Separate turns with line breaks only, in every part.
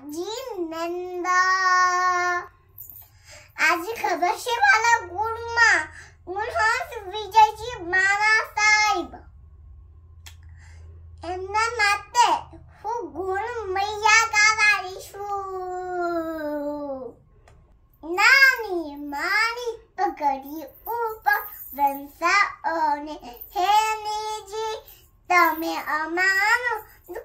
રાજીનંદા આજે ખબર છે મારા ગુણમાં ગુણહંસ વિજયજી મારા સાહેબ એમના માટે હું ગુણ મૈયા ગાવાની છું નાની મારી પગડી ઉપર વંશા અને હે નીજી તમે અમારા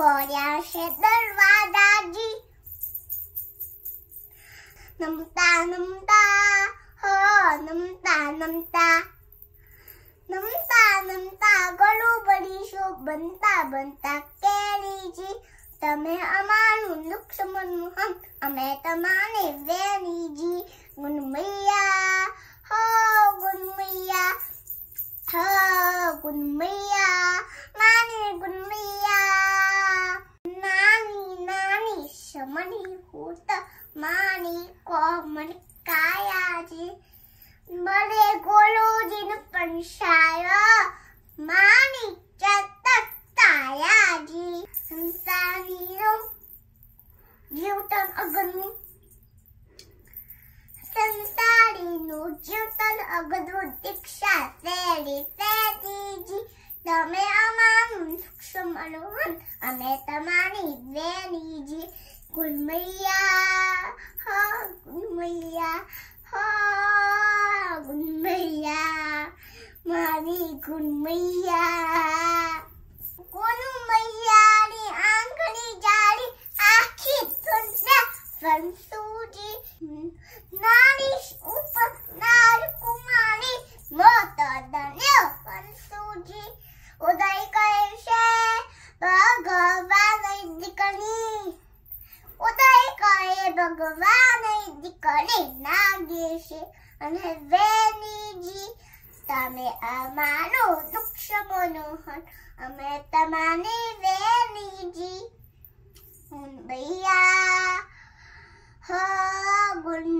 खोलिया से दरवाजा जी नमता नमता हो नमता नमता नमता नमता ગળું બડી શો બનતા બનતા કેરીજી તમે અમારું નુકસાનનું હમ અમે તમારે વેરીજી ગુનમૈયા હો ગુનમૈયા હો ગુનમૈયા મની હુત માની કોમન કાયાજી મને ગોલુજીન પંશાય માની ચતક તાયાજી સંસારીનો જીવતન અગનનું સંસારીનું જીવતન અગનનું દીક્ષા તેરી તેજીજી તમે અમારું સૂક્ષ્મ અમે તમારી વેલીજી 滚美呀，哈滚美呀，哈滚美呀，妈咪滚美呀，滚美呀。ભગવાને કરી નાગી છે અને વેનીજી તમે અમારું દુઃખ મનોહર અમે તમારે વેનીજી ભૈયા હ ગુણ